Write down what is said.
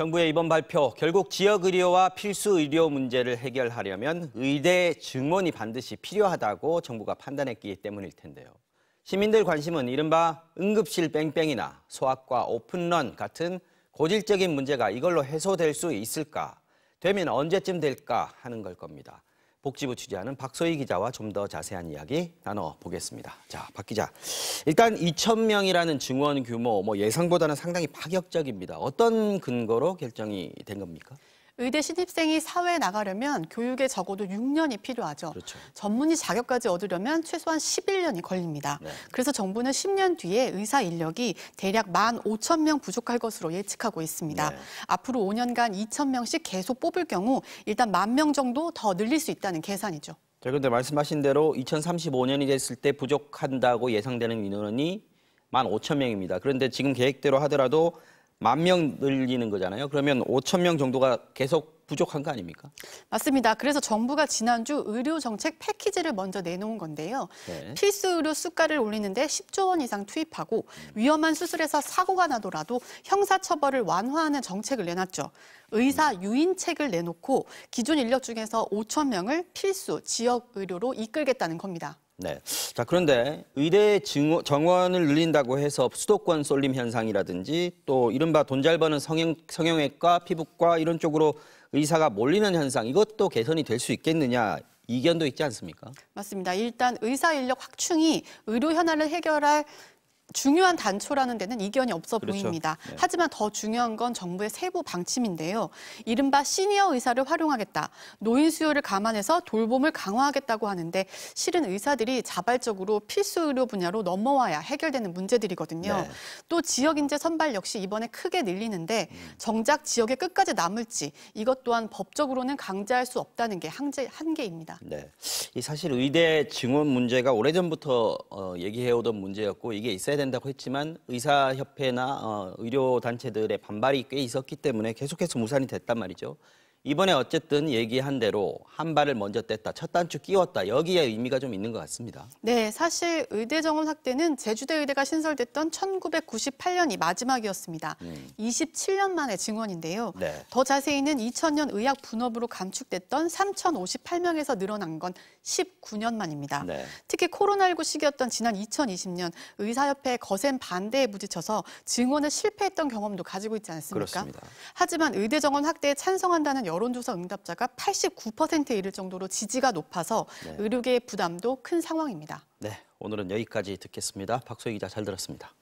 정부의 이번 발표, 결국 지역 의료와 필수 의료 문제를 해결하려면 의대 증원이 반드시 필요하다고 정부가 판단했기 때문일 텐데요. 시민들 관심은 이른바 응급실 뺑뺑이나 소아과 오픈런 같은 고질적인 문제가 이걸로 해소될 수 있을까? 되면 언제쯤 될까 하는 걸 겁니다. 복지부 취재하는 박소희 기자와 좀 더 자세한 이야기 나눠보겠습니다. 자, 박 기자. 일단 2천명이라는 증원 규모, 뭐 예상보다는 상당히 파격적입니다. 어떤 근거로 결정이 된 겁니까? 의대 신입생이 사회에 나가려면 교육에 적어도 6년이 필요하죠. 그렇죠. 전문의 자격까지 얻으려면 최소한 11년이 걸립니다. 네. 그래서 정부는 10년 뒤에 의사 인력이 대략 1만 5천 명 부족할 것으로 예측하고 있습니다. 네. 앞으로 5년간 2천 명씩 계속 뽑을 경우 일단 1만 명 정도 더 늘릴 수 있다는 계산이죠. 자, 그런데 말씀하신 대로 2035년이 됐을 때 부족한다고 예상되는 인원이 1만 5천 명입니다. 그런데 지금 계획대로 하더라도 만명 늘리는 거잖아요. 그러면 5천 명 정도가 계속 부족한 거 아닙니까? 맞습니다. 그래서 정부가 지난주 의료 정책 패키지를 먼저 내놓은 건데요. 네. 필수 의료 수가를 올리는데 10조 원 이상 투입하고 음. 위험한 수술에서 사고가 나더라도 형사처벌을 완화하는 정책을 내놨죠. 의사 음. 유인책을 내놓고 기존 인력 중에서 5천 명을 필수 지역 의료로 이끌겠다는 겁니다. 네. 자, 그런데 의대 증원, 정원을 늘린다고 해서 수도권 쏠림 현상이라든지 또 이른바 돈 잘 버는 성형, 성형외과, 피부과 이런 쪽으로 의사가 몰리는 현상 이것도 개선이 될 수 있겠느냐 이견도 있지 않습니까? 맞습니다. 일단 의사 인력 확충이 의료 현안을 해결할 중요한 단초라는 데는 이견이 없어 그렇죠. 보입니다. 네. 하지만 더 중요한 건 정부의 세부 방침인데요. 이른바 시니어 의사를 활용하겠다. 노인 수요를 감안해서 돌봄을 강화하겠다고 하는데 실은 의사들이 자발적으로 필수 의료 분야로 넘어와야 해결되는 문제들이거든요. 네. 또 지역 인재 선발 역시 이번에 크게 늘리는데 음. 정작 지역에 끝까지 남을지 이것 또한 법적으로는 강제할 수 없다는 게 한계, 한계입니다. 네. 이 사실 의대 증원 문제가 오래전부터 어, 얘기해오던 문제였고 이게 있어야 된다고 했지만 의사협회나 어, 의료단체들의 반발이 꽤 있었기 때문에 계속해서 무산이 됐단 말이죠. 이번에 어쨌든 얘기한 대로 한 발을 먼저 뗐다, 첫 단추 끼웠다 여기에 의미가 좀 있는 것 같습니다. 네, 사실 의대 정원 확대는 제주대 의대가 신설됐던 1998년이 마지막이었습니다. 음. 27년 만에 증원인데요. 네. 더 자세히는 2000년 의학 분업으로 감축됐던 3,058명에서 늘어난 건 19년 만입니다. 네. 특히 코로나19 시기였던 지난 2020년 의사협회 거센 반대에 부딪혀서 증원을 실패했던 경험도 가지고 있지 않습니까? 그렇습니다. 하지만 의대 정원 확대에 찬성한다는 여론조사 응답자가 89%에 이를 정도로 지지가 높아서 네. 의료계의 부담도 큰 상황입니다. 네, 오늘은 여기까지 듣겠습니다. 박소희 기자 잘 들었습니다.